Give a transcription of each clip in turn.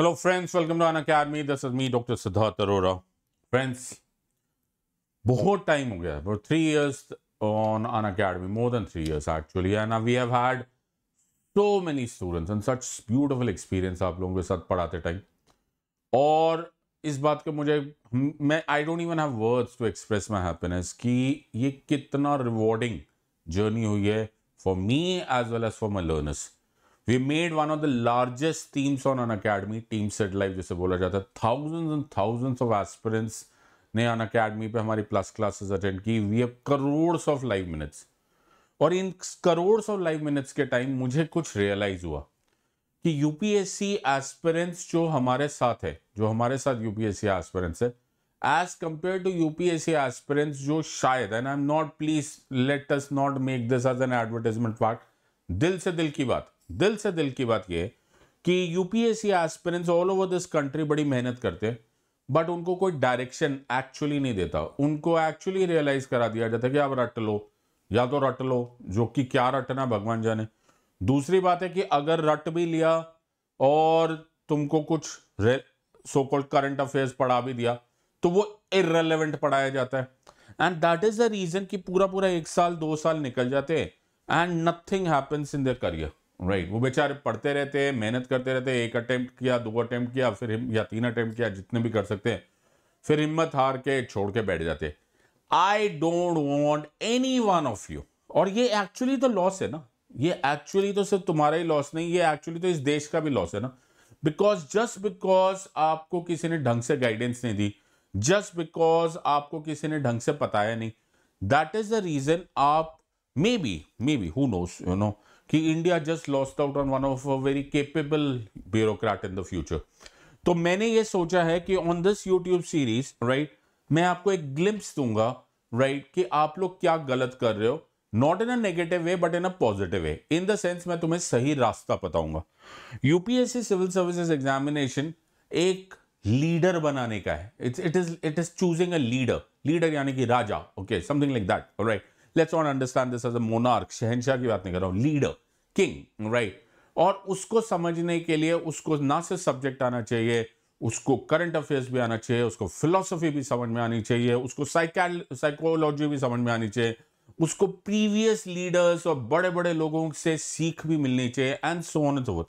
Hello friends welcome to academy this is me doctor Siddharth Arora friends बहुत time हो गया है three years on Unacademy more than three years actually and we have had so many students and such beautiful experience आप लोगों के साथ पढ़ाते time और इस बात का मुझे मैं I don't even have words to express my happiness कि ये कितना रिवॉर्डिंग जर्नी हुई है for me as well as for my learners we made one of the largest teams on Unacademy team set life जैसे बोला जाता है thousands and thousands of aspirants ने अन अकेडमी पे हमारी प्लस क्लासेस अटेंड की we have crores of live minutes और in crores of live minutes के टाइम मुझे कुछ रियलाइज हुआ कि यूपीएससी एस्पिरेंट्स जो हमारे साथ है जो हमारे साथ यूपीएससी एस्पिरेंट्स है as compared to UPSC aspirants जो शायद and I'm not please let us not make this as an advertisement part दिल से दिल की बात दिल से दिल की बात यह कि UPSC aspirants all over this country बड़ी मेहनत करते हैं बट उनको कोई डायरेक्शन एक्चुअली नहीं देता उनको एक्चुअली रियलाइज करा दिया जाता है कि आप रट लो या तो रट लो जो कि क्या रटना भगवान जाने दूसरी बात है कि अगर रट भी लिया और तुमको कुछ सो कॉल्ड करंट अफेयर्स पढ़ा भी दिया तो वो इरेलीवेंट पढ़ाया जाता है and that is the reason कि पूरा पूरा एक साल दो साल निकल जाते हैं and nothing happens in their career right right. वो बेचारे पढ़ते रहते हैं मेहनत करते रहते हैं एक अटेम्प्ट किया दो अटेम्प्ट किया फिर या तीन अटेम्प्ट किया जितने भी कर सकते हैं फिर हिम्मत हार के छोड़ के बैठ जाते I don't want any one of you और ये एक्चुअली तो लॉस है ना ये एक्चुअली तो सिर्फ तुम्हारा ही लॉस नहीं ये एक्चुअली तो इस देश का भी लॉस है ना बिकॉज जस्ट बिकॉज आपको किसी ने ढंग से गाइडेंस नहीं दी जस्ट बिकॉज आपको किसी ने ढंग से बताया नहीं दैट इज द रीजन आप maybe maybe who knows you know कि India just lost out on one of a very capable bureaucrat in the future तो मैंने ये सोचा है कि on this YouTube series right मैं आपको एक ग्लिम्स दूंगा राइट right, कि आप लोग क्या गलत कर रहे हो not in a negative way but in a positive way in the sense मैं तुम्हें सही रास्ता बताऊंगा यूपीएससी सिविल सर्विसेज एग्जामिनेशन एक लीडर बनाने का है it's it is it is choosing a leader leader यानी कि राजा okay something like that right let's not understand this as a monarch शहनशाह की बात नहीं कर रहा हूँ लीडर किंग राइट और उसको समझने के लिए उसको ना सिर्फ सब्जेक्ट आना चाहिए उसको करंट अफेयर्स भी आना चाहिए उसको फिलोसफी भी समझ में आनी चाहिए उसको साइकोलॉजी भी समझ में आनी चाहिए उसको प्रीवियस लीडर्स और बड़े बड़े लोगों से सीख भी मिलनी चाहिए एंड सो ऑन सोन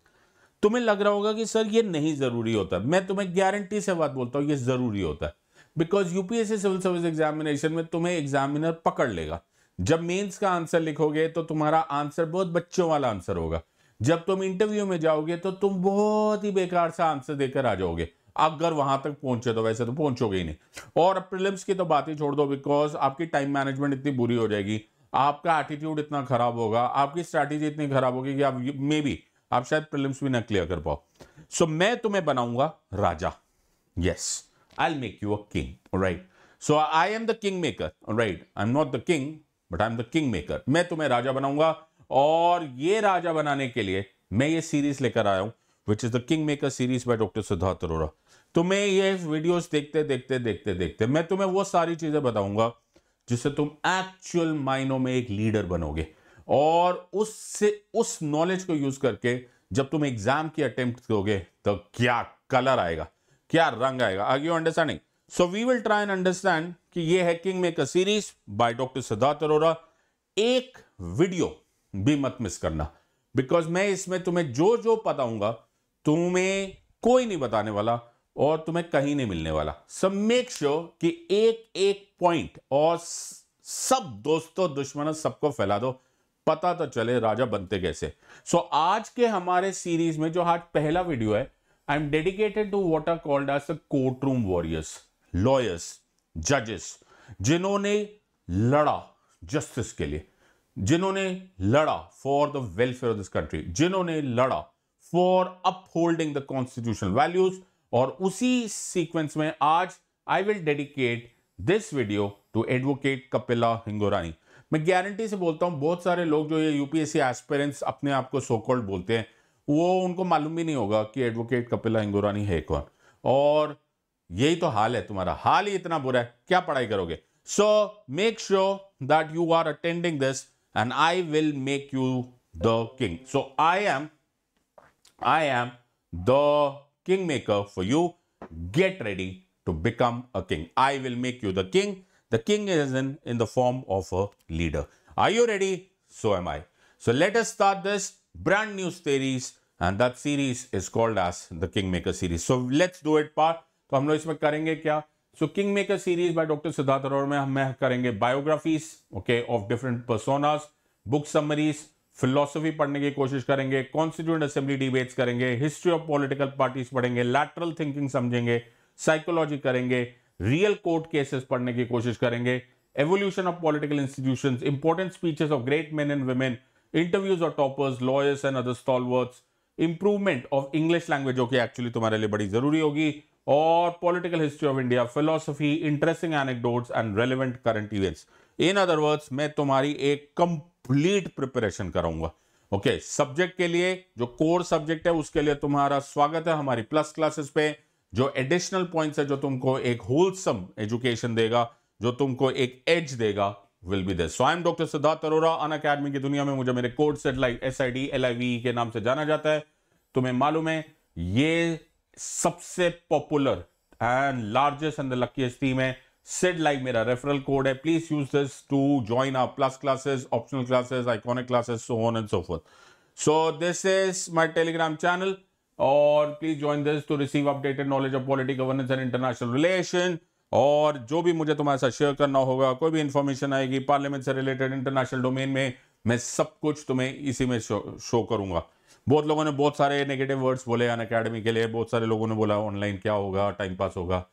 तुम्हें लग रहा होगा कि सर ये नहीं ज़रूरी होता मैं तुम्हें गारंटी से बात बोलता हूँ ये ज़रूरी होता है because UPSC civil service examination में तुम्हें एग्जामिनर पकड़ लेगा जब मेंस का आंसर लिखोगे तो तुम्हारा आंसर बहुत बच्चों वाला आंसर होगा जब तुम इंटरव्यू में जाओगे तो तुम बहुत ही बेकार सा आंसर देकर आ जाओगे अगर वहां तक पहुंचे तो वैसे तो पहुंचोगे ही नहीं और प्रिलिम्स की तो बात ही छोड़ दो बिकॉज आपकी टाइम मैनेजमेंट इतनी बुरी हो जाएगी आपका एटीट्यूड इतना खराब होगा आपकी स्ट्रैटेजी इतनी खराब होगी कि आप मे बी आप शायद प्रिलिम्स भी ना क्लियर कर पाओ सो so, मैं तुम्हें बनाऊंगा राजा yes I make you a king right so I am the king maker right I am not the king but I am the king maker मैं तुम्हें राजा बनाऊंगा और ये राजा बनाने के लिए मैं ये सीरीज लेकर आया हूं which is the king maker series by doctor Siddharth Arora तुम्हें ये वीडियोस देखते देखते देखते देखते मैं तुम्हें वो सारी चीजें बताऊंगा जिससे तुम एक्चुअल मायनों में एक लीडर बनोगे और उससे उस नॉलेज उस को यूज करके जब तुम एग्जाम की अटेम्प्ट दोगे तो क्या कलर आएगा क्या रंग आएगा आगे understanding so we will try and understand कि ये है king maker series by doctor Siddharth Arora एक वीडियो भी मत मिस करना बिकॉज मैं इसमें तुम्हें जो जो बताऊंगा तुम्हें कोई नहीं बताने वाला और तुम्हें कहीं नहीं मिलने वाला सब मेक श्योर कि एक एक पॉइंट और सब दोस्तों दुश्मन सबको फैला दो पता तो चले राजा बनते कैसे सो so, आज के हमारे सीरीज में जो आज पहला वीडियो है I am dedicated to what are called as the court room warriors lawyers जजेस जिन्होंने लड़ा जस्टिस के लिए जिन्होंने लड़ा for the welfare of this country जिन्होंने लड़ा for upholding the constitutional values और उसी सीक्वेंस में आज I will dedicate this video to advocate Kapila Hingorani मैं गारंटी से बोलता हूं बहुत सारे लोग जो ये यूपीएससी एस्पेरेंट्स अपने आप को सोकॉल्ड बोलते हैं वो उनको मालूम भी नहीं होगा कि एडवोकेट कपिला हिंगोरानी है कौन और यही तो हाल है तुम्हारा हाल ही इतना बुरा है क्या पढ़ाई करोगे so make sure that you are attending this and I will make you the king so I am I am the king maker for you get ready to become a king. I will make you the king. The king is in, in the form of a leader. Are you ready? So am I. So let us start this brand new series and that series is called as the Kingmaker series. So let's do it part. तो हम लोग इसमें करेंगे क्या so king maker series by doctor Siddharth Arora में हम करेंगे biographies okay of different personas book summaries philosophy पढ़ने की कोशिश करेंगे कॉन्स्टिट्यूंट असेंबली डिबेट्स करेंगे हिस्ट्री ऑफ पॉलिटिकल पार्टीज पढ़ेंगे लैटरल थिंकिंग समझेंगे साइकोलॉजी करेंगे रियल कोर्ट केसेस पढ़ने की कोशिश करेंगे evolution of political institution important speeches of great men and women interviews और toppers lawyers and other stall improvement of English language जो कि एक्चुअली तुम्हारे लिए बड़ी जरूरी होगी और political history of India philosophy interesting anecdotes and relevant current events in other words मैं तुम्हारी एक कंप्लीट प्रिपरेशन कराऊंगा ओके सब्जेक्ट के लिए जो कोर सब्जेक्ट है उसके लिए तुम्हारा स्वागत है हमारी प्लस क्लासेस पे जो एडिशनल पॉइंट्स है जो तुमको एक होलसम एजुकेशन देगा जो तुमको एक एज देगा will be there so I am doctor Siddharth Arora Unacademy की दुनिया में मुझे मेरे course S I D L I V के नाम से जाना जाता है तुम्हें मालूम है ये सबसे popular and largest and the luckiest team है सेड लाइव मेरा रेफरल कोड है please use this to join R plus classes optional classes iconic classes so on and so forth so this is my Telegram channel और please join this to receive updated knowledge of polity governance and international relation और जो भी मुझे तुम्हारे साथ share करना होगा कोई भी इंफॉर्मेशन आएगी पार्लियामेंट से रिलेटेड इंटरनेशनल डोमेन में मैं सब कुछ तुम्हें इसी में शो, शो करूंगा बहुत लोगों ने बहुत सारे नेगेटिव वर्ड्स बोले अन अकेडमी के लिए बहुत सारे लोगों ने बोला ऑनलाइन क्या होगा टाइम पास होगा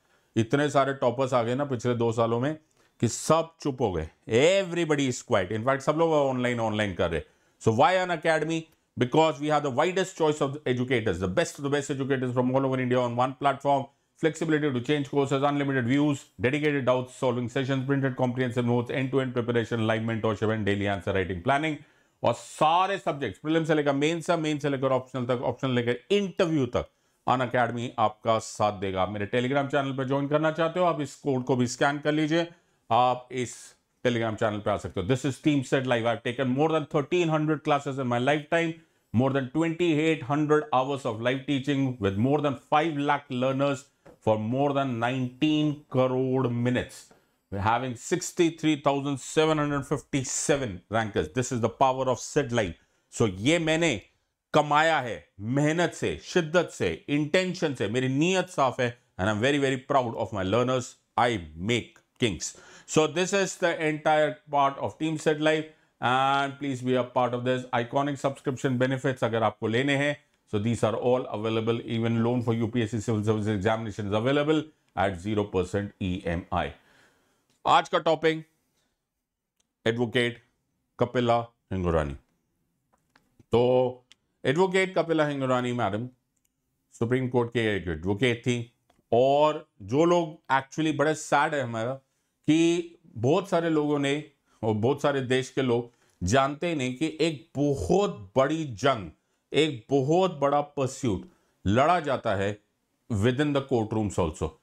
इतने सारे टॉपर्स आ गए ना पिछले दो सालों में कि सब चुप हो गए एवरीबडी इज क्वाइट इनफैक्ट सब लोग ऑनलाइन ऑनलाइन कर रहे so why Unacademy because we have the widest choice of educators the best the best educators from all over India on one platform flexibility to change courses unlimited views dedicated doubt solving session printed comprehensive notes end to end preparation live mentorship daily answer writing planning और सारे subject prelim से लेकर main सब main से लेकर optional तक optional लेकर interview तक अन अकेडमी आपका साथ देगा मेरे टेलीग्राम चैनल पर ज्वाइन करना चाहते हो आप इस कोड को भी स्कैन कर लीजिए आप इस टेलीग्राम चैनल पर आ सकते हो this is team Sid live I taken more than thirteen hundred classes in my lifetime more than twenty eight hundred hours of live teaching with more than five lakh learners for more than nineteen crore minutes we're having 63,757 rankers. This is the power of Life. So, ye mene kamaya hai, mehnat se, shiddat se, intention se, meri niyat saaf hai, and I'm very, very proud of my learners. I make kings. So, this is the entire part of Team Life, And please be a part of this. Iconic subscription benefits, agar aapko lene hai. So, these are all available. Even loan for UPSC civil services examination is available at 0% EMI. आज का topic advocate Kapila Hingorani तो advocate Kapila Hingorani madam supreme court के एक advocate थी और जो लोग actually बड़े सैड है हमारा कि बहुत सारे लोगों ने और बहुत सारे देश के लोग जानते नहीं कि एक बहुत बड़ी जंग एक बहुत बड़ा परस्यूट लड़ा जाता है within the court rooms also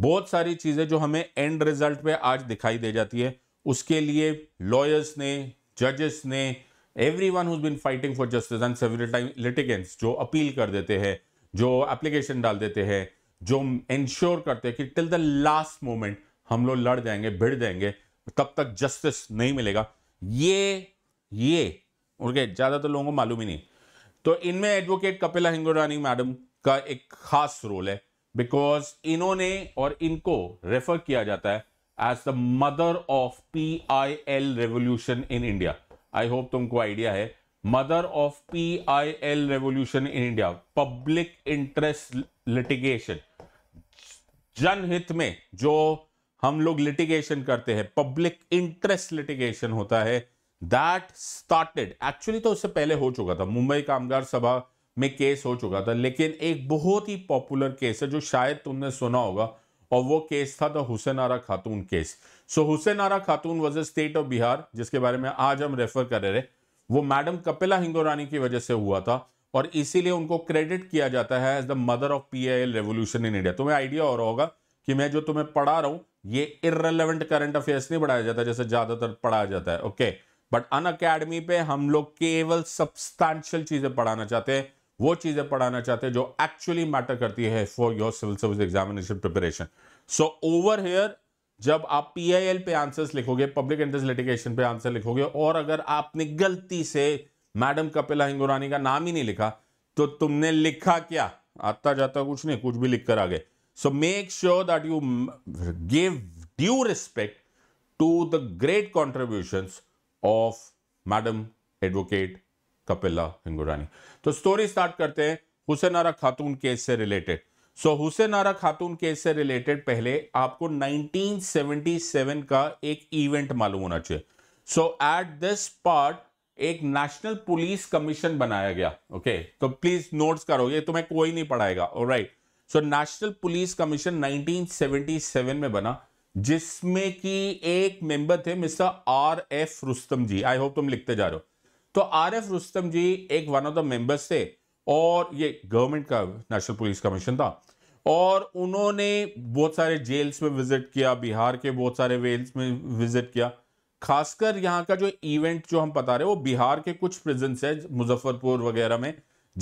बहुत सारी चीज़ें जो हमें एंड रिजल्ट पे आज दिखाई दे जाती है उसके लिए लॉयर्स ने जजेस ने every one who's been fighting for justice and several time litigants जो अपील कर देते हैं जो एप्लीकेशन डाल देते हैं जो इंश्योर करते हैं कि टिल द लास्ट मोमेंट हम लोग लड़ जाएंगे भिड़ जाएंगे तब तक जस्टिस नहीं मिलेगा ये ये उनके ज़्यादा तो लोगों को मालूम ही नहीं तो इनमें एडवोकेट कपिला हिंगोरानी मैडम का एक खास रोल है बिकॉज इन्होंने और इनको रेफर किया जाता है as the mother of P I L revolution in India I hope तुमको आइडिया है mother of P I L revolution in India public interest litigation जनहित में जो हम लोग लिटिगेशन करते हैं पब्लिक इंटरेस्ट लिटिगेशन होता है दैट स्टार्टेड एक्चुअली तो उससे पहले हो चुका था मुंबई कामगार सभा में केस हो चुका था लेकिन एक बहुत ही पॉपुलर केस है जो शायद तुमने सुना होगा और वो केस था the Hussain Hussainara Khatoon case so Hussainara Khatoon was a state of Bihar जिसके बारे में आज हम रेफर कर रहे वो मैडम कपिला हिंगोरानी की वजह से हुआ था और इसीलिए उनको क्रेडिट किया जाता है as the mother of P I L revolution in India तुम्हें आइडिया हो रहा होगा कि मैं जो तुम्हें पढ़ा रहा हूँ ये इरेलीवेंट करंट अफेयर्स नहीं पढ़ाया जाता जैसे ज़्यादातर पढ़ाया जाता है ओके बट अन अकेडमी पे हम लोग केवल सब्सटैंशियल चीज़ें पढ़ाना चाहते हैं वो चीज़ें पढ़ाना चाहते हैं जो एक्चुअली मैटर करती है for your civil service examination preparation so over here जब आप पी आई एल पे आंसर्स लिखोगे पब्लिक इंटरेस्ट लिटिगेशन पे आंसर लिखोगे और अगर आपने गलती से मैडम कपिला हिंगुरानी का नाम ही नहीं लिखा तो तुमने लिखा क्या आता जाता कुछ नहीं कुछ भी लिख कर आ गए so make sure that you give due respect to the great contribution of madam advocate Kapila Hingorani तो स्टोरी स्टार्ट करते हैं हुसैन आरा खातून केस से related so so, Hussainara Khatoon case से रिलेटेड पहले आपको 1977 का एक इवेंट मालूम होना चाहिए सो एट दिस पार्ट एक नेशनल पुलिस कमीशन बनाया गया ओके okay? तो प्लीज नोट्स करो ये तुम्हें कोई नहीं पढ़ाएगा और right so national police commission nineteen में बना जिसमें कि एक मेंबर थे mister R F Rustamji I hope तुम लिखते जा रहे हो तो आर एफ रुस्तम जी एक वन ऑफ द मेंबर्स थे और ये गवर्नमेंट का नेशनल पुलिस कमीशन था और उन्होंने बहुत सारे जेल्स में विजिट किया बिहार के बहुत सारे वेल्स में विजिट किया खासकर यहाँ का जो इवेंट जो हम बता रहे हैं वो बिहार के कुछ प्रिजन्स है मुजफ्फरपुर वगैरह में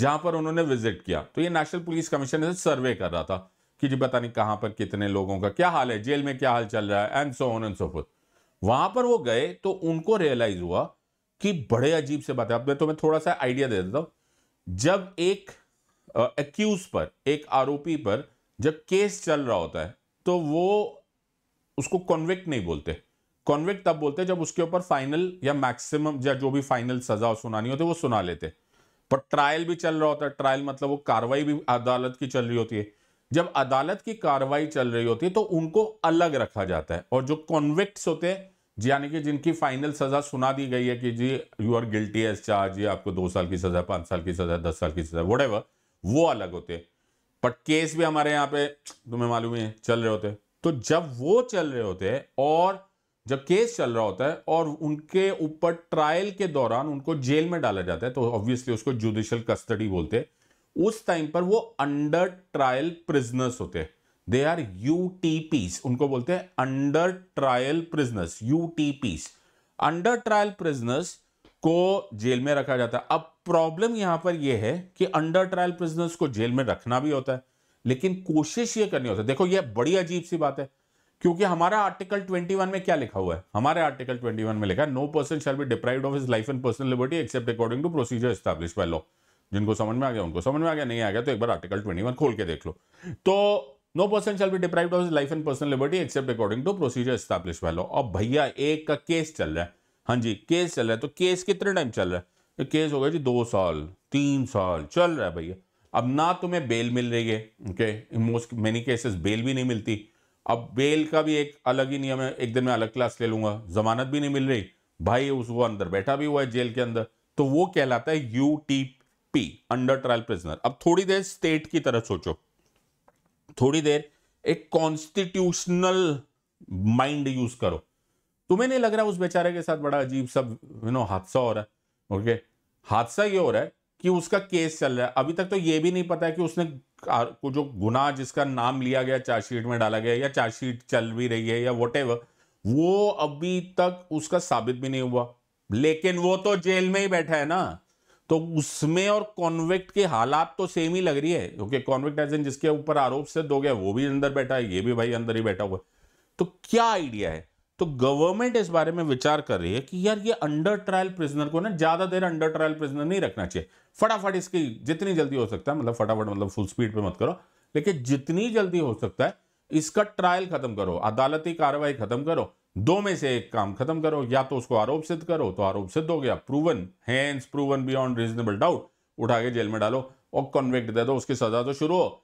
जहाँ पर उन्होंने विजिट किया तो ये नेशनल पुलिस कमीशन ने सर्वे कर रहा था कि जी पता नहीं कहाँ पर कितने लोगों का क्या हाल है जेल में क्या हाल चल रहा है and so on and so forth वहाँ पर वो गए तो उनको रियलाइज हुआ कि बड़े अजीब से बात है अब मैं तुम्हें तो थोड़ा सा आइडिया दे देता हूं जब एक एक्यूज पर एक आरोपी पर जब केस चल रहा होता है तो वो उसको कॉन्विक्ट नहीं बोलते कॉन्विक्ट तब बोलते जब उसके ऊपर फाइनल या मैक्सिमम या जो भी फाइनल सजा सुनानी होती है वो सुना लेते पर ट्रायल भी चल रहा होता है ट्रायल मतलब वो कार्रवाई भी अदालत की चल रही होती है जब अदालत की कार्रवाई चल रही होती है तो उनको अलग रखा जाता है और जो कॉन्विक्ट होते हैं यानी कि जिनकी फाइनल सज़ा सुना दी गई है कि जी you are guilty as charge ये आपको दो साल की सज़ा पाँच साल की सज़ा दस साल की सज़ा वट वो अलग होते बट केस भी हमारे यहाँ पे तुम्हें मालूम है चल रहे होते तो जब वो चल रहे होते और जब केस चल रहा होता है और उनके ऊपर ट्रायल के दौरान उनको जेल में डाला जाता है तो ऑब्वियसली उसको जुडिशल कस्टडी बोलते हैं उस टाइम पर वो अंडर ट्रायल प्रिजनर्स होते हैं दे आर यूटीपीस उनको बोलते हैं under trial prisoners U under trial prisoners को जेल में रखा जाता है अब प्रॉब्लम यहां पर यह है कि अंडर ट्रायल प्रिजनर्स को जेल में रखना भी होता है लेकिन कोशिश ये करनी होता है देखो ये बड़ी अजीब सी बात है क्योंकि हमारा आर्टिकल 21 में क्या लिखा हुआ है हमारे आर्टिकल 21 में लिखा है no person shall be deprive of his life and personal liberty except according to procedure establish by law जिनको समझ में आ गया उनको समझ में आ गया नहीं आ गया तो एक बार आर्टिकल 21 खोल के देख लो तो no person shall be deprive of life and personal liberty except according to procedure establish by law और भैया एक का केस चल रहा है हाँ जी केस चल रहा है तो केस कितने टाइम चल रहा है केस हो गया जी दो साल तीन साल चल रहा है भैया अब ना तुम्हें बेल मिल रही है okay most many cases bail भी नहीं मिलती अब बेल का भी एक अलग ही नियम है एक दिन मैं अलग क्लास ले लूंगा जमानत भी नहीं मिल रही भाई उसको अंदर बैठा भी हुआ है जेल के अंदर तो वो कहलाता है U T P under trial prisoner अब थोड़ी देर स्टेट की तरह सोचो थोड़ी देर एक कॉन्स्टिट्यूशनल माइंड यूज करो तुम्हें नहीं लग रहा उस बेचारे के साथ बड़ा अजीब सब यू नो हादसा हो रहा है ओके हादसा ये हो रहा है कि उसका केस चल रहा है अभी तक तो ये भी नहीं पता है कि उसने जो गुनाह जिसका नाम लिया गया चार्जशीट में डाला गया या चार्जशीट चल भी रही है या वट वो अभी तक उसका साबित भी नहीं हुआ लेकिन वो तो जेल में ही बैठा है ना तो उसमें और कॉन्वेक्ट के हालात तो सेम ही लग रही है क्योंकि कॉन्वेक्ट एज जिसके ऊपर आरोप सिद्ध हो गया वो भी अंदर बैठा है ये भी भाई अंदर ही बैठा हुआ है तो क्या आइडिया है तो गवर्नमेंट इस बारे में विचार कर रही है कि यार ये अंडर ट्रायल प्रिजनर को ना ज्यादा देर अंडर ट्रायल प्रिजनर नहीं रखना चाहिए फटाफट इसकी जितनी जल्दी हो सकता है मतलब फटाफट मतलब फुल स्पीड पे मत करो लेकिन जितनी जल्दी हो सकता है इसका ट्रायल खत्म करो अदालती कार्रवाई खत्म करो दो में से एक काम खत्म करो या तो उसको आरोप सिद्ध करो तो आरोप सिद्ध हो गया proven hands proven beyond reasonable doubt उठा के जेल में डालो और कॉन्वेक्ट दे दो उसकी सजा तो शुरू हो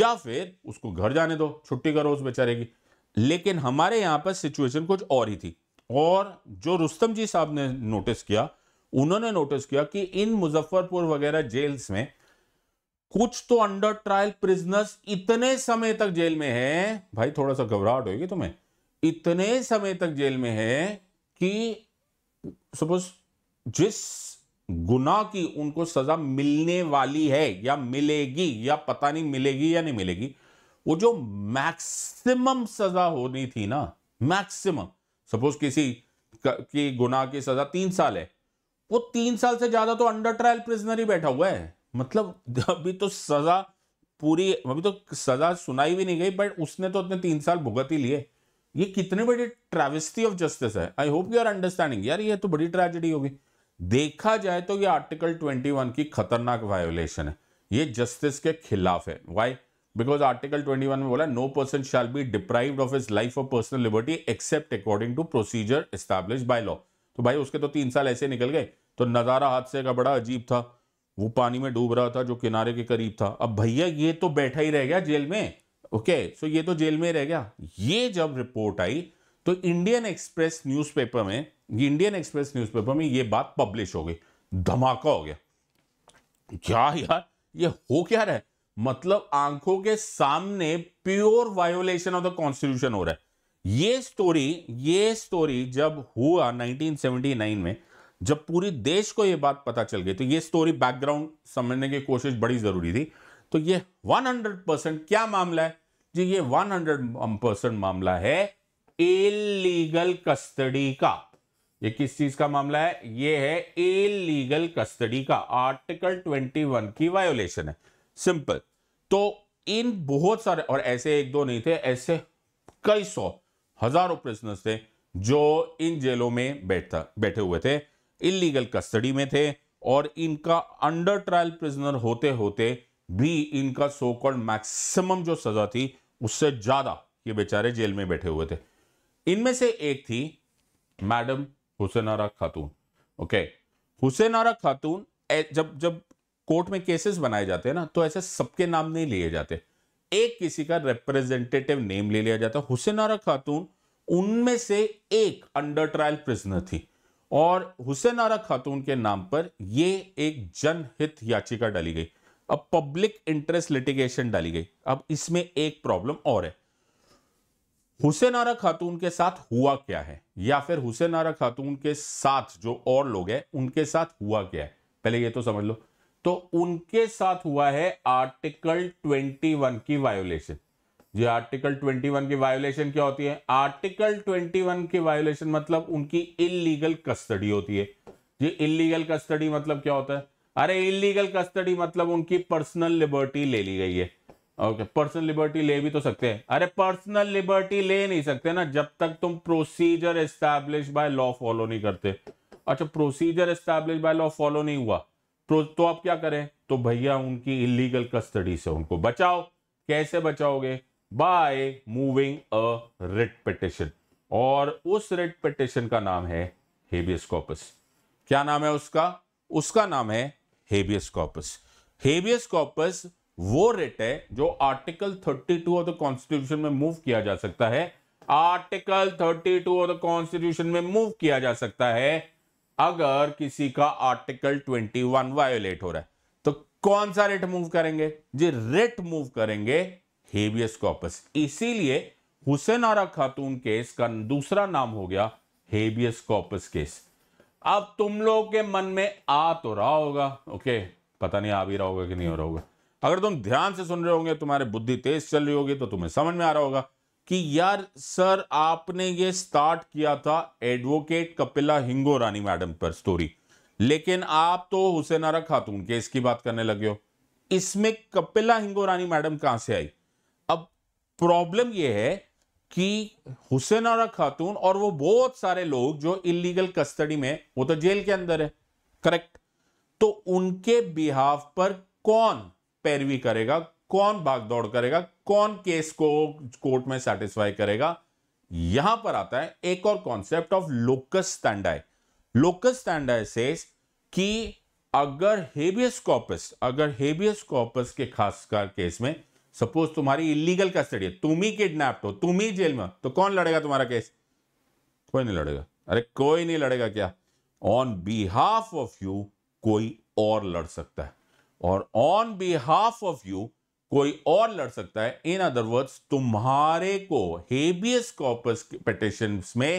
या फिर उसको घर जाने दो छुट्टी करो उस बेचारे की लेकिन हमारे यहां पर सिचुएशन कुछ और ही थी और जो रुस्तम जी साहब ने नोटिस किया उन्होंने नोटिस किया कि इन मुजफ्फरपुर वगैरह जेल्स में कुछ तो अंडर ट्रायल प्रिजनर्स इतने समय तक जेल में हैं भाई थोड़ा सा घबराहट होगी तुम्हें इतने समय तक जेल में है कि सपोज जिस गुना की उनको सजा मिलने वाली है या मिलेगी या पता नहीं मिलेगी या नहीं मिलेगी वो जो मैक्सिमम सजा होनी थी ना मैक्सिमम सपोज किसी की गुना की सजा तीन साल है वो तीन साल से ज्यादा तो अंडर ट्रायल प्रिजनर ही बैठा हुआ है मतलब अभी तो सजा पूरी अभी तो सजा सुनाई भी नहीं गई बट उसने तो अपने तीन साल भुगत ही लिए ये कितने बड़ी ट्रेविस्टी ऑफ जस्टिस है I hope you are understanding यार ये तो बड़ी ट्रेजिडी होगी देखा जाए तो ये आर्टिकल 21 की खतरनाक वायोलेशन है ये जस्टिस के खिलाफ है वाई बिकॉज आर्टिकल 21 में बोला no person shall be deprive of his life और personal liberty except according to procedure establish by law तो भाई उसके तो तीन साल ऐसे निकल गए तो नज़ारा हादसे का बड़ा अजीब था वो पानी में डूब रहा था जो किनारे के करीब था अब भैया ये तो बैठा ही रह गया जेल में ओके सो ये तो जेल में रह गया ये जब रिपोर्ट आई तो इंडियन एक्सप्रेस न्यूज़पेपर में इंडियन एक्सप्रेस न्यूज़पेपर में ये बात पब्लिश हो गई धमाका हो गया क्या यार ये हो क्या रहा है मतलब आंखों के सामने pure violation of the constitution हो रहा है ये स्टोरी ये स्टोरी जब हुआ 1979 में जब पूरी देश को ये बात पता चल गई तो ये स्टोरी बैकग्राउंड समझने की कोशिश बड़ी जरूरी थी तो ये 100 परसेंट क्या मामला है जी ये 100 परसेंट मामला है इलीगल कस्टडी का ये किस चीज का मामला है ये है इलीगल कस्टडी का आर्टिकल 21 की वायोलेशन है सिंपल तो इन बहुत सारे और ऐसे एक दो नहीं थे ऐसे कई सौ हजारों प्रिजनर्स थे जो इन जेलों में बैठा बैठे हुए थे इलीगल कस्टडी में थे और इनका अंडर ट्रायल प्रिजनर होते होते भी इनका सो कॉल्ड मैक्सिमम जो सजा थी उससे ज्यादा ये बेचारे जेल में बैठे हुए थे इनमें से एक थी मैडम हुसैन आरा खातून ओके हुसैन आरा खातून जब जब कोर्ट में केसेस बनाए जाते हैं ना तो ऐसे सबके नाम नहीं लिए जाते एक किसी का रिप्रेजेंटेटिव नेम ले लिया जाता हुसैन आरा खातून उनमें से एक अंडर ट्रायल प्रिजनर थी और हुसैन आरा खातून के नाम पर यह एक जनहित याचिका डाली गई अब पब्लिक इंटरेस्ट लिटिगेशन डाली गई अब इसमें एक प्रॉब्लम और है हुसैन आरा खातून के साथ हुआ क्या है या फिर हुसैन आरा खातून के साथ जो और लोग हैं उनके साथ हुआ क्या है पहले ये तो समझ लो तो उनके साथ हुआ है आर्टिकल 21 की वायोलेशन जी आर्टिकल 21 की वायोलेशन क्या होती है आर्टिकल 21 की वायोलेशन मतलब उनकी इलीगल कस्टडी होती है ये इलीगल कस्टडी मतलब क्या होता है अरे इलीगल कस्टडी मतलब उनकी पर्सनल लिबर्टी ले ली गई है ओके पर्सनल लिबर्टी ले भी तो सकते हैं अरे पर्सनल लिबर्टी ले नहीं सकते ना जब तक तुम procedure establish by law follow नहीं करते अच्छा procedure establish by law follow नहीं हुआ तो आप क्या करें तो भैया उनकी इलीगल कस्टडी से उनको बचाओ कैसे बचाओगे by moving a writ petition और उस रिट पिटिशन का नाम है हेबियस कॉपस क्या नाम है उसका उसका नाम है हेबियस कॉपस हेबियस कॉपस वो रिट है जो आर्टिकल 32 ऑफ द कॉन्स्टिट्यूशन में मूव किया जा सकता है आर्टिकल 32 ऑफ द कॉन्स्टिट्यूशन में मूव किया जा सकता है अगर किसी का आर्टिकल 21 वायोलेट हो रहा है तो कौन सा रिट मूव करेंगे जी रिट मूव करेंगे हेबियस कॉपस इसीलिए हुसैन आरा खातून केस का दूसरा नाम हो गया हेबियस कॉपस केस अब तुम लोग के मन में आ तो रहा होगा ओके पता नहीं आ भी रहा होगा कि नहीं हो रहा होगा अगर तुम ध्यान से सुन रहे होंगे तुम्हारे बुद्धि तेज चल रही होगी तो तुम्हें समझ में आ रहा होगा कि यार सर आपने ये स्टार्ट किया था advocate Kapila Hingorani madam पर स्टोरी लेकिन आप तो हुसैन आरा खातून केस की बात करने लगे हो इसमें कपिला हिंगो रानी मैडम कहां से आई अब प्रॉब्लम यह है कि हुसैन और खातून और वो बहुत सारे लोग जो इलीगल कस्टडी में वो तो जेल के अंदर है करेक्ट तो उनके बिहाफ पर कौन पैरवी करेगा कौन भागदौड़ करेगा कौन केस को कोर्ट में सेटिस्फाई करेगा यहां पर आता है एक और concept of locus standi locus standi से कि अगर हेबियस कॉपस अगर हेबियस कॉपस के खासकर केस में सपोज तुम्हारी इलीगल कस्टडी है तुम ही किडनैप्ड हो तुम ही जेल में तो कौन लड़ेगा तुम्हारा केस कोई नहीं लड़ेगा अरे कोई नहीं लड़ेगा क्या ऑन बिहाफ ऑफ यू कोई और लड़ सकता है और ऑन बिहाफ ऑफ यू कोई और लड़ सकता है इन अदर वर्ड्स तुम्हारे को हेबियस कॉपस पिटिशन में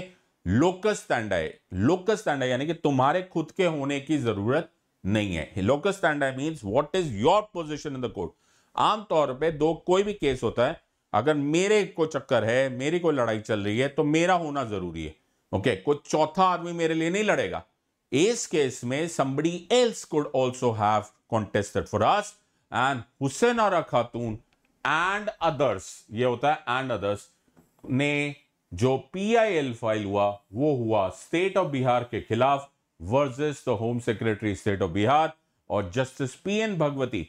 लोकस स्टैंडाई लोकस स्टैंडाई यानी कि तुम्हारे खुद के होने की जरूरत नहीं है locus standi means what is your position in the court आमतौर पे दो कोई भी केस होता है अगर मेरे को चक्कर है मेरी कोई लड़ाई चल रही है तो मेरा होना जरूरी है ओके okay, कोई चौथा आदमी मेरे लिए नहीं लड़ेगा इस केस में somebody else could also have contested for us and Hussain Hussainara खातून एंड अदर्स ये होता है एंड अदर्स ने जो पीआईएल फाइल हुआ वो हुआ स्टेट ऑफ बिहार के खिलाफ versus the home secretary state of Bihar और justice P N Bhagwati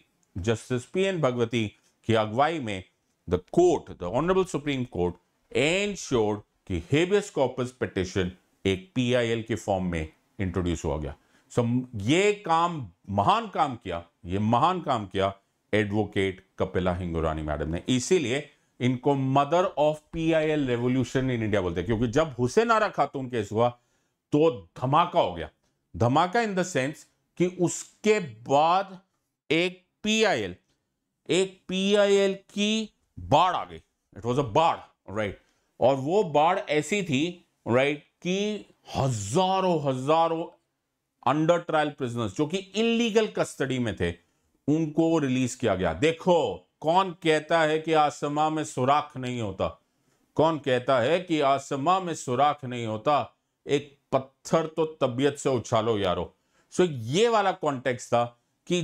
justice P N Bhagwati की अगुवाई में the court the honourable supreme court ensured कि हेबियस कॉपस पिटिशन एक पीआईएल के फॉर्म में इंट्रोड्यूस हुआ गया सो so, ये काम महान काम किया ये महान काम किया एडवोकेट कपिला हिंगुरानी मैडम ने इसीलिए इनको mother of PIL revolution in India बोलते हैं क्योंकि जब हुसैन आरा खातून केस हुआ तो धमाका हो गया धमाका इन द सेंस कि उसके बाद एक पीआईएल एक पीआईएल की बाढ़ आ गई इट वाज अ बाढ़ राइट और वो बाढ़ ऐसी थी राइट right, कि हजारों हजारों अंडर ट्रायल प्रिजनर्स जो कि इलीगल कस्टडी में थे उनको रिलीज किया गया देखो कौन कहता है कि आसमा में सुराख नहीं होता कौन कहता है कि आसमा में सुराख नहीं होता एक पत्थर तो तबियत से उछालो यारो सो so, ये वाला कॉन्टेक्स्ट था कि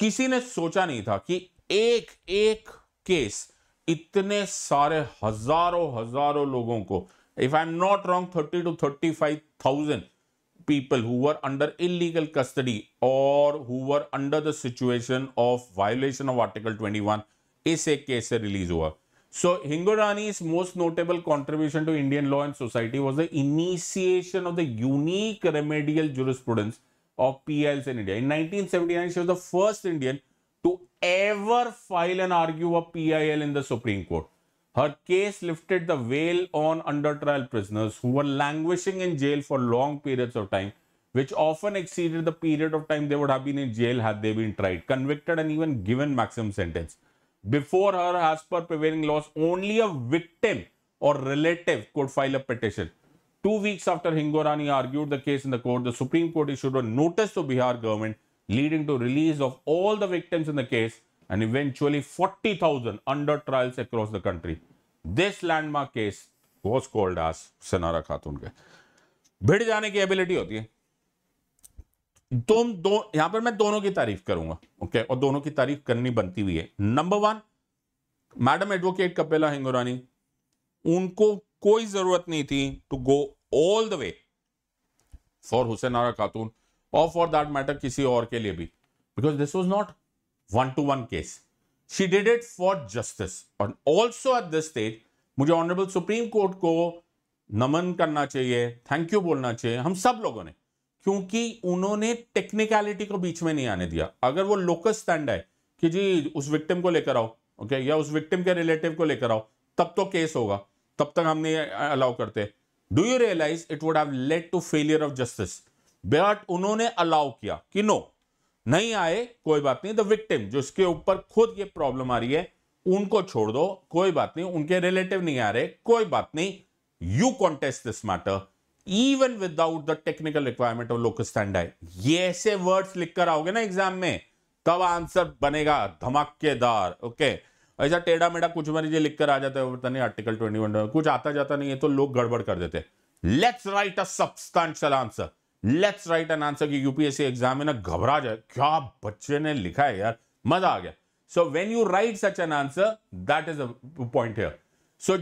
किसी ने सोचा नहीं था कि एक एक केस इतने सारे हजारों हजारों लोगों को if I am not wrong thirty two thirty five thousand people who under illegal custody और who under the situation of violation of article twenty one इस एक केस से रिलीज हुआ so Hingorani's most notable contribution to Indian law and society was the initiation of the unique remedial jurisprudence of PLs in India. In 1979, she was the first Indian to ever file and argue a PIL in the Supreme Court. Her case lifted the veil on under trial prisoners who were languishing in jail for long periods of time, which often exceeded the period of time they would have been in jail had they been tried, convicted, and even given maximum sentence. Before her, as per prevailing laws, only a victim or relative could file a petition. Two weeks after Hingorani argued the case in the court, the Supreme Court issued a notice to Bihar government leading to release of all the victims in the case and eventually 40,000 under trials across the country. This landmark case was called as Sanara Khatun ke bhid jane ki ability hoti hai तुम दो यहां पर मैं दोनों की तारीफ करूंगा okay okay? और दोनों की तारीफ करनी बनती हुई है number one madam advocate Kapila Hingorani उनको कोई जरूरत नहीं थी to go all the way for Hussainara Khatoon और फॉर दैट मैटर किसी और के लिए भी because this was not one to one case she did it for justice और ऑल्सो एट दिस स्टेज मुझे ऑनरेबल सुप्रीम कोर्ट को नमन करना चाहिए थैंक यू बोलना चाहिए हम सब लोगों ने क्योंकि उन्होंने टेक्निकलिटी को बीच में नहीं आने दिया अगर वो लोकल स्टैंड है कि जी उस विक्टिम को लेकर आओ ओके या उस विक्टिम के रिलेटिव को लेकर आओ तब तो केस होगा तब तक हम नहीं अलाउ करते do you realise it would have led to failure of justice but उन्होंने अलाउ किया कि नो नहीं आए कोई बात नहीं द विक्टिम जिसके ऊपर खुद ये प्रॉब्लम आ रही है उनको छोड़ दो कोई बात नहीं उनके रिलेटिव नहीं आ रहे कोई बात नहीं you contest this matter even without the technical requirement of locus standi ये ऐसे वर्ड्स लिखकर आओगे ना एग्जाम में तब आंसर बनेगा धमाकेदार ओके okay? ऐसा टेढ़ा मेढ़ा कुछ मरीजे लिख कर आ जाता है पता नहीं आर्टिकल ट्वेंटी वन कुछ आता जाता नहीं है तो लोग गड़बड़ कर देते let's write substantial answer let's write an answer की यूपीएससी एग्जाम एग्जामिनर घबरा जाए क्या बच्चे ने लिखा है यार मजा आ गया so when you write such an answer that is point so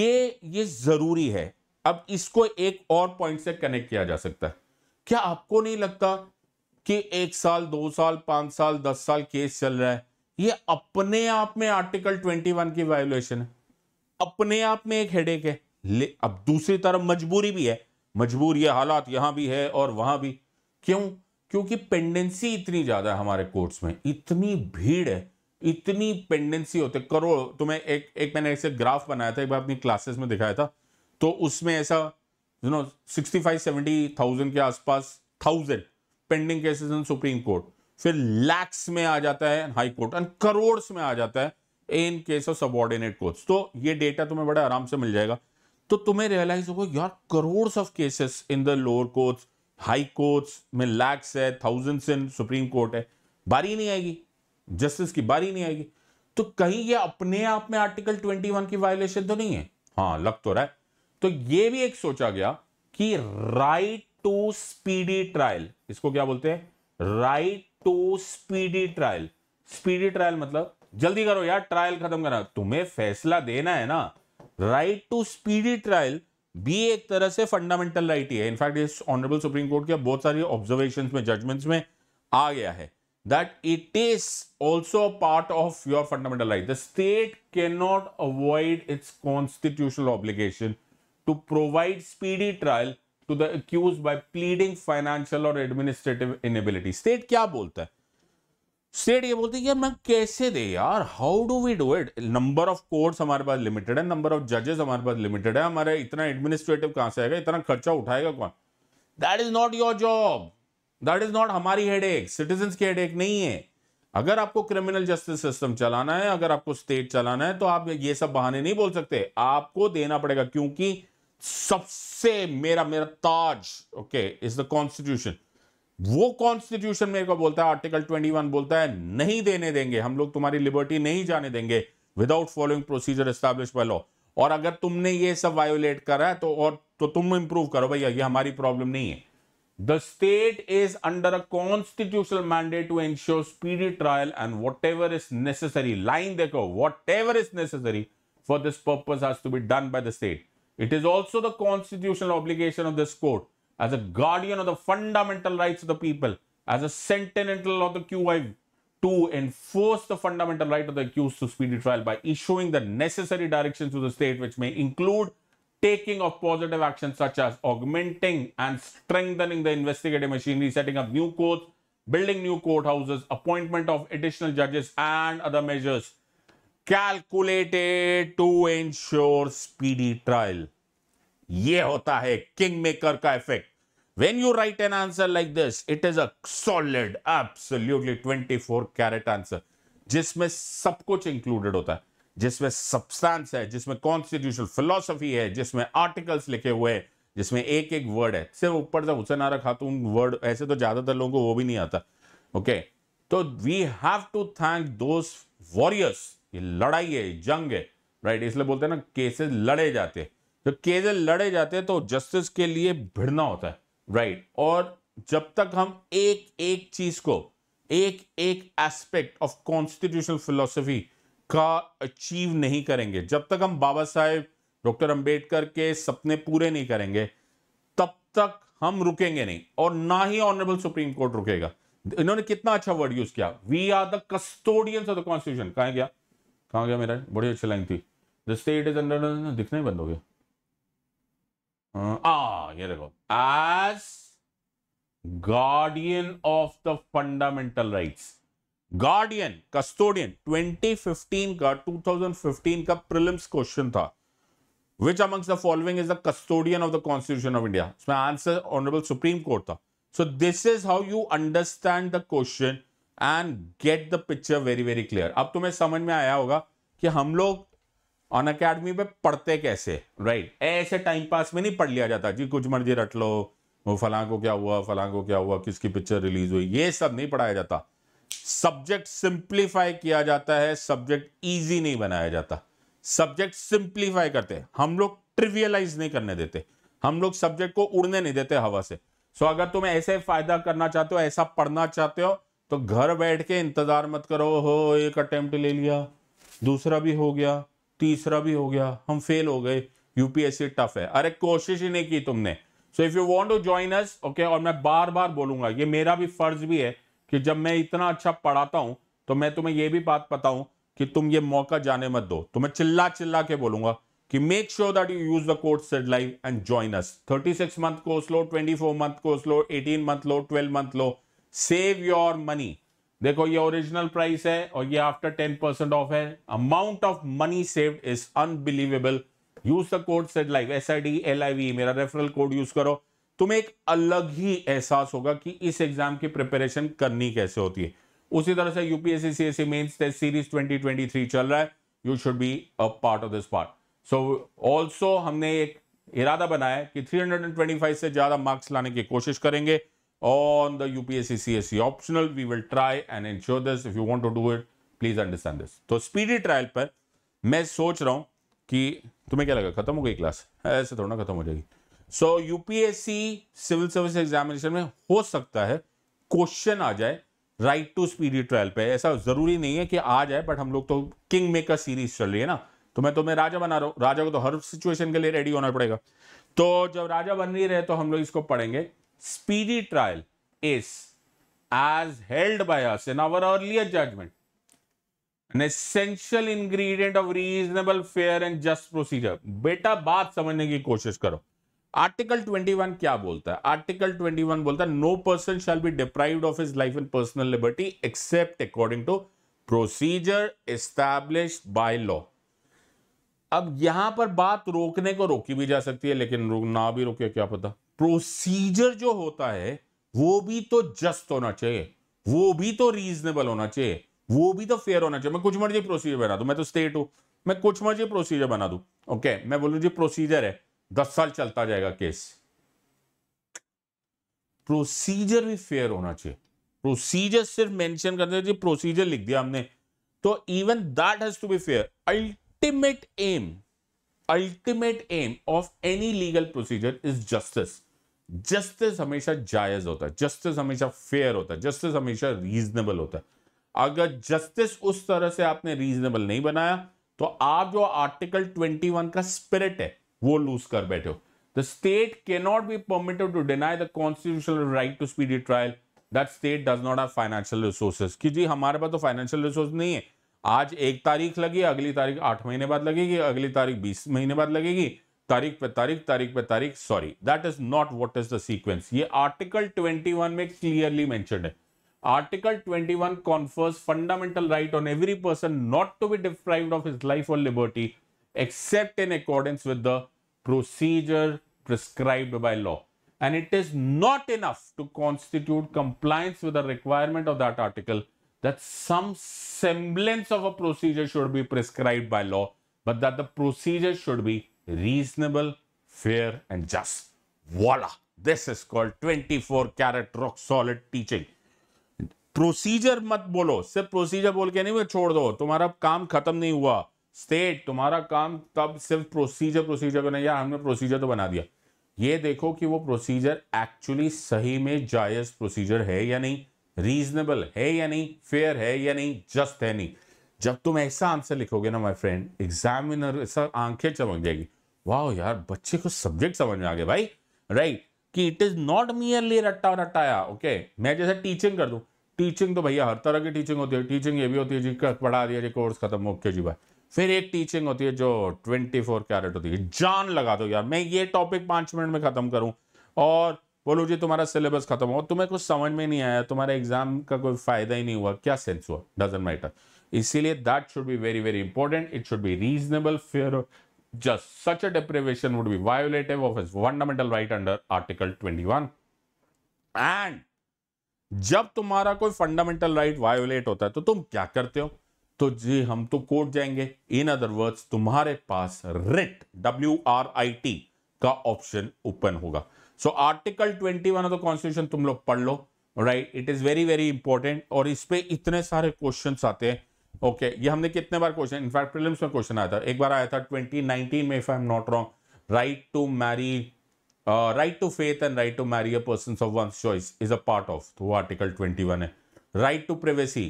ये ये जरूरी है अब इसको एक और पॉइंट से कनेक्ट किया जा सकता है क्या आपको नहीं लगता कि एक साल दो साल पांच साल दस साल केस चल रहा है ये अपने आप में आर्टिकल 21 की वायोलेशन है अपने आप में एक हेडेक है ले अब दूसरी तरफ मजबूरी भी है मजबूर ये हालात यहां भी है और वहां भी क्यों क्योंकि पेंडेंसी इतनी ज़्यादा है हमारे कोर्ट्स में इतनी भीड़ है इतनी पेंडेंसी होते करोड़ तुम्हें एक एक मैंने ऐसे ग्राफ बनाया था एक बार अपनी क्लासेस में दिखाया था तो उसमें ऐसा you know sixty five seventy thousand के आसपास thousand pending cases in Supreme Court फिर लैक्स में आ जाता है हाई कोर्ट एंड करोड़ में आ जाता है in case of subordinate courts तो ये डेटा तुम्हें बड़े आराम से मिल जाएगा तो तुम्हें रियलाइज होगा यार crore of cases in the lower courts high courts में लैक्स है थाउजेंड्स इन सुप्रीम कोर्ट है बारी नहीं आएगी जस्टिस की बारी नहीं आएगी तो कहीं ये अपने आप में आर्टिकल 21 की वायोलेशन तो नहीं है हाँ लग तो रहा है तो ये भी एक सोचा गया कि राइट टू स्पीडी ट्रायल इसको क्या बोलते हैं right to speedy trial speedy trial मतलब जल्दी करो यार ट्रायल खत्म करना तुम्हें फैसला देना है ना राइट टू स्पीडी ट्रायल भी एक तरह से फंडामेंटल राइट ही है इनफैक्ट इस ऑनरेबल सुप्रीम कोर्ट के बहुत सारी ऑब्जर्वेशन में जजमेंट्स में आ गया है it is also part of your fundamental right the state can not avoid its constitutional obligation to provide speedy trial to the accuse by pleading financial और administrative inability state क्या बोलता है state ये बोलती है यार मैं कैसे दे यार how do we do it number of courts हमारे पास लिमिटेड है नंबर ऑफ जजेस हमारे पास लिमिटेड है हमारे इतना एडमिनिस्ट्रेटिव कहां से आएगा इतना खर्चा उठाएगा कौन that is not your job that is not हमारी हेड एक सिटीजन की हेड एक नहीं है अगर आपको क्रिमिनल जस्टिस सिस्टम चलाना है अगर आपको स्टेट चलाना है तो आप ये सब बहाने नहीं बोल सकते आपको देना पड़ेगा क्योंकि सबसे मेरा मेरा ताज ओके इज द कॉन्स्टिट्यूशन वो कॉन्स्टिट्यूशन मेरे को बोलता है आर्टिकल 21 बोलता है नहीं देने देंगे हम लोग तुम्हारी लिबर्टी नहीं जाने देंगे without following procedure establish by law और अगर तुमने ये सब वायोलेट करा है तो और तो तुम इंप्रूव करो भैया ये हमारी प्रॉब्लम नहीं है the state is under a constitutional mandate to ensure speedy trial and whatever is necessary line देखो whatever is necessary for this purpose has to be done by the state It is also the constitutional obligation of this court as a guardian of the fundamental rights of the people, as a sentinel of the QI to enforce the fundamental right of the accused to speedy trial by issuing the necessary directions to the state, which may include taking of positive actions such as augmenting and strengthening the investigative machinery, setting up new courts, building new courthouses, appointment of additional judges, and other measures calculated to ensure speedy trial ये होता है king maker का effect when you write an answer like this it is a solid absolutely 24 carat answer जिसमें सब कुछ included होता है जिसमें सब्सटेंस है जिसमें कॉन्स्टिट्यूशन फिलोसफी है जिसमें आर्टिकल्स लिखे हुए हैं जिसमें एक एक वर्ड है सिर्फ ऊपर से हुसैन आरा खातून वर्ड ऐसे तो ज्यादातर लोगों को वो भी नहीं आता ओके okay? तो we have to thank those warriors ये लड़ाई है जंग है राइट इसलिए बोलते हैं ना केसेस लड़े जाते हैं जब केसेस लड़े जाते हैं तो जस्टिस के लिए भिड़ना होता है राइट और जब तक हम एक एक चीज को एक एक एस्पेक्ट ऑफ कॉन्स्टिट्यूशनल फिलोसफी का अचीव नहीं करेंगे जब तक हम बाबा साहेब डॉक्टर अंबेडकर के सपने पूरे नहीं करेंगे तब तक हम रुकेंगे नहीं और ना ही ऑनरेबल सुप्रीम कोर्ट रुकेगा इन्होंने कितना अच्छा वर्ड यूज किया we are the custodians of the constitution कहा गया कहाँ गया मेरा बड़ी अच्छी लाइन थी द स्टेट इज अंडर दिखना ही बंद हो गया हाँ, आ ये देखो as guardian of the fundamental rights guardian custodian 2015 का 2015 का प्रिलिम्स क्वेश्चन था which amongst the following is the custodian of the constitution of India इसमें आंसर ऑनरेबल सुप्रीम कोर्ट था so this is how you understand the question and get the picture very very clear अब तुम्हें समझ में आया होगा कि हम लोग ऑन अकेडमी पे पढ़ते कैसे राइट right? ऐसे टाइम पास में नहीं पढ़ लिया जाता जी कुछ मर्जी रट लो वो फलां को क्या हुआ फलां को क्या हुआ किसकी पिक्चर रिलीज हुई ये सब नहीं पढ़ाया जाता सब्जेक्ट सिंप्लीफाई किया जाता है सब्जेक्ट इजी नहीं बनाया जाता सब्जेक्ट सिंप्लीफाई करते हम लोग ट्रिवियलाइज नहीं करने देते हम लोग सब्जेक्ट को उड़ने नहीं देते हवा से सो so, अगर तुम ऐसे फायदा करना चाहते हो ऐसा पढ़ना चाहते हो तो घर बैठ के इंतज़ार मत करो हो एक अटैम्प्ट ले लिया दूसरा भी हो गया तीसरा भी हो गया हम फेल हो गए यूपीएससी टफ है अरे कोशिश ही नहीं की तुमने so if you want to join us okay और मैं बार बार बोलूंगा ये मेरा भी फ़र्ज़ भी है कि जब मैं इतना अच्छा पढ़ाता हूँ तो मैं तुम्हें ये भी बात बताऊँ कि तुम ये मौका जाने मत दो तो मैं चिल्ला चिल्ला के बोलूंगा कि make sure that you use the code said live and join us 36 month course लो 24 मंथ कोर्स लो एटीन मंथ लो ट्वेल्व मंथ लो सेव योर मनी देखो ये ओरिजिनल प्राइस है और ये आफ्टर टेन परसेंट ऑफ है amount of money save is unbelievable use the code said live S I D L I V मेरा रेफरल कोड यूज करो तुम्हें एक अलग ही एहसास होगा कि इस एग्जाम की प्रिपरेशन करनी कैसे होती है उसी तरह से UPSC C S mains test series 2023 चल रहा है you should be a part of this part so also हमने एक इरादा बनाया कि 325 से ज्यादा मार्क्स लाने की कोशिश करेंगे on the UPSC CSE optional. We will try and ensure this. If you want to do it, please understand this तो स्पीडी ट्रायल पर मैं सोच रहा हूँ कि तुम्हें क्या लगा खत्म हो गई क्लास ऐसे थोड़ा ना खत्म हो जाएगी so UPSC civil service examination में हो सकता है क्वेश्चन आ जाए राइट टू स्पीडी ट्रायल पे ऐसा जरूरी नहीं है कि आ जाए बट हम लोग तो किंग मेकर सीरीज चल रही है ना तो मैं तुम्हें राजा बना रहा हूँ राजा को तो हर सिचुएशन के लिए रेडी होना पड़ेगा तो जब राजा बन नहीं रहे तो हम लोग इसको पढ़ेंगे speedy trial is, as held by us in our earlier judgment, an essential ingredient of reasonable, fair and just procedure. बेटा बात समझने की कोशिश करो आर्टिकल 21 क्या बोलता है आर्टिकल 21 बोलता है no person shall be deprived of his life and personal liberty except according to procedure establish by law अब यहां पर बात रोकने को रोकी भी जा सकती है लेकिन ना भी रोके क्या पता प्रोसीजर जो होता है वो भी तो जस्ट होना चाहिए वो भी तो रीजनेबल होना चाहिए वो भी तो फेयर होना चाहिए मैं कुछ मर्जी प्रोसीजर बना दू मैं तो स्टेट हूं मैं कुछ मर्जी प्रोसीजर बना दू ओके मैं बोलू जी प्रोसीजर है दस साल चलता जाएगा केस प्रोसीजर भी फेयर होना चाहिए प्रोसीजर सिर्फ मेंशन करते हैं जी प्रोसीजर लिख दिया हमने तो even that has to be fair ultimate aim ultimate aim of any legal procedure is justice justice हमेशा जायज होता है जस्टिस हमेशा फेयर होता है जस्टिस हमेशा रीजनेबल होता है अगर जस्टिस उस तरह से आपने रीजनेबल नहीं बनाया तो आप जो आर्टिकल 21 का स्पिरिट है वो लूज कर बैठे हो the state can not be permitted to deny the constitutional right to speedy trial that state does not have financial resources कि जी हमारे पास तो फाइनेंशियल रिसोर्स नहीं है आज एक तारीख लगी अगली तारीख आठ महीने बाद लगेगी अगली तारीख बीस महीने बाद लगेगी तारीख पे तारीख तारीख पे तारीख sorry that is not what is the sequence 21 में clearly mentioned. Article 21 confers fundamental right on every person not to be deprived of his life or liberty except in accordance with the procedure prescribed by law. And it is not enough to constitute compliance with the requirement of that article that some semblance of a procedure should be prescribed by law, but that the procedure should be reasonable, fair, and just. Voila! This is called 24 carat rock solid teaching. प्रोसीजर मत बोलो सिर्फ procedure बोल के नहीं वो छोड़ दो तुम्हारा काम खत्म नहीं हुआ स्टेट तुम्हारा काम तब सिर्फ प्रोसीजर प्रोसीजर बना नहीं यार हमने प्रोसीजर तो बना दिया ये देखो कि वो प्रोसीजर एक्चुअली सही में जायज प्रोसीजर है या नहीं रीजनेबल है या नहीं फेयर है या नहीं जस्ट है नहीं जब तुम ऐसा आंसर लिखोगे ना माई फ्रेंड एग्जामिनर ऐसा आंखें चमक जाएगी वाह यार बच्चे को सब्जेक्ट समझ में आ गया भाई राइट कि इट इज नॉट मियरली रट्टा रट्टाया ओके मैं जैसे टीचिंग कर दूँ टीचिंग तो भैया हर तरह की टीचिंग होती है टीचिंग ये भी होती है जी पढ़ा दिया जी कोर्स खत्म ओके जी भाई फिर एक टीचिंग होती है जो ट्वेंटी फोर कैरेट होती है जान लगा दो यार मैं ये टॉपिक पांच मिनट में ख़त्म करूं और बोलो जी तुम्हारा सिलेबस खत्म हो तुम्हें कुछ समझ में नहीं आया तुम्हारे एग्जाम का कोई फायदा ही नहीं हुआ क्या सेंस हुआ डजेंट मैटर इसीलिए that should be very very important it should be reasonable fair just such a deprivation would be violative of his fundamental right under article 21 and जब तुम्हारा कोई फंडामेंटल राइट वायोलेट होता है तो तुम क्या करते हो तो जी हम तो कोर्ट जाएंगे इन अदर वर्ड्स तुम्हारे पास writ W R I T का ऑप्शन ओपन होगा so article 21 of the constitution तुम लोग पढ़ लो right it is very very important और इस पे इतने सारे क्वेश्चन आते हैं ओके ये हमने कितने बार क्वेश्चन इनफैक्ट प्रिलिम्स में क्वेश्चन आया था एक बार आया था 2019 में if I am not wrong right to marry right to faith and right to marry a person of one choice is a part of तो वो आर्टिकल 21 है राइट टू प्रिवेसी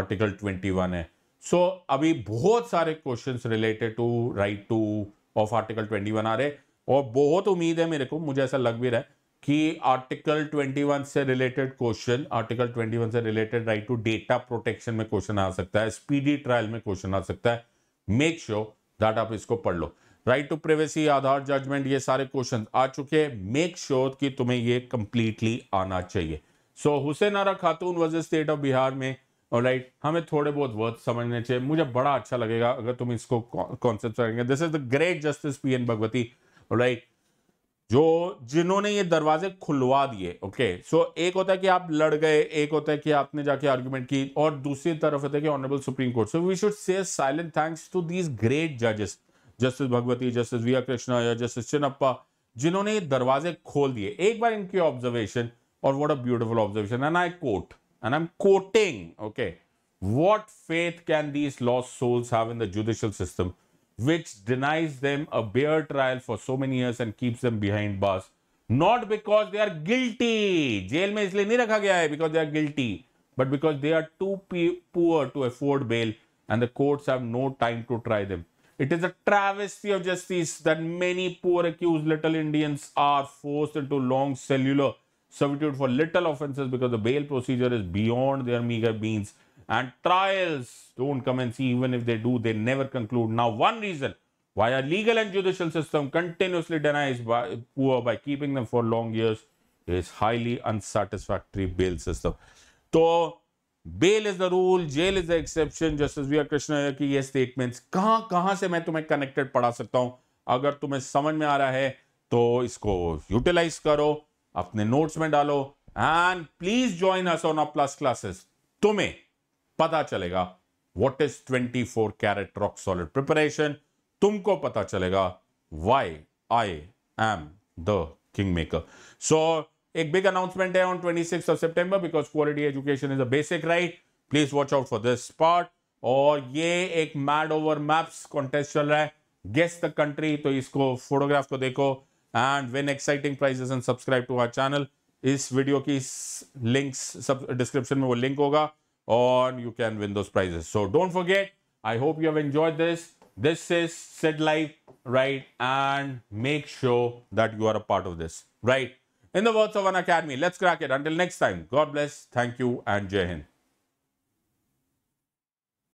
आर्टिकल 21 है सो so, अभी बहुत सारे question related to right to of article 21 आ रहे और बहुत उम्मीद है मेरे को मुझे ऐसा लग भी रहा है कि आर्टिकल 21 से रिलेटेड क्वेश्चन आर्टिकल 21 से related right to data protection में क्वेश्चन आ सकता है स्पीडी ट्रायल में क्वेश्चन आ सकता है मेक श्योर दैट आप इसको पढ़ लो right to privacy Aadhaar judgement ये सारे क्वेश्चन आ चुके हैं मेक श्योर कि तुम्हें ये कंप्लीटली आना चाहिए सो so, Hussainara Khatoon was state of Bihar में और राइट right, हमें थोड़े बहुत वर्थ समझने चाहिए मुझे बड़ा अच्छा लगेगा अगर तुम इसको कॉन्सेप्ट करेंगे this is the great justice P N Bhagwati right जो जिन्होंने ये दरवाजे खुलवा दिए ओके सो एक होता है कि आप लड़ गए एक होता है कि आपने जाके आर्ग्यूमेंट की और दूसरी तरफ होता है कि honourable supreme Court so we should say silent thanks to these great जजेस justice Bhagwati justice V Krishna या जस्टिस चिनप्पा जिन्होंने ये दरवाजे खोल दिए एक बार इनकी ऑब्जर्वेशन और what a beautiful observation and I quote and I am quoting okay what faith can these lost souls है in system which denies them a bare trial for so many years and keeps them behind bars. Not because they are guilty. Jail mein isliye nahi rakha gaya hai because they are guilty. But because they are too poor to afford bail and the courts have no time to try them. It is a travesty of justice that many poor accused little Indians are forced into long cellular servitude for little offenses because the bail procedure is beyond their meager means and trials don't come and see even if they do they never conclude now one reason why our legal and judicial system continuously denies by, poor by keeping them for long years is highly unsatisfactory bail system so bail is the rule jail is the exception justice v r krishna ki ye statements kahan kahan se main tumhe connected padha sakta hu agar tumhe samajh mein aa raha hai to isko utilize karo apne notes mein dalo and please join us on our plus classes tumhe पता चलेगा what is 24 four carat rock solid preparation तुमको पता चलेगा why I am the king maker so एक big announcement है on 26 ऑफ सितंबर because quality education is a basic right please watch out for this part और ये एक मैड ओवर मैप्स कॉन्टेस्ट चल रहा है गेस द कंट्री तो इसको फोटोग्राफ को देखो and win exciting prizes and subscribe to our channel इस वीडियो की लिंक्स सब डिस्क्रिप्शन में वो लिंक होगा or you can win those prizes. So don't forget, I hope you have enjoyed this. This is Sid life right? And make sure that you are a part of this, right? In the words of an academy, let's crack it. Until next time, God bless, thank you, and Jai Hind.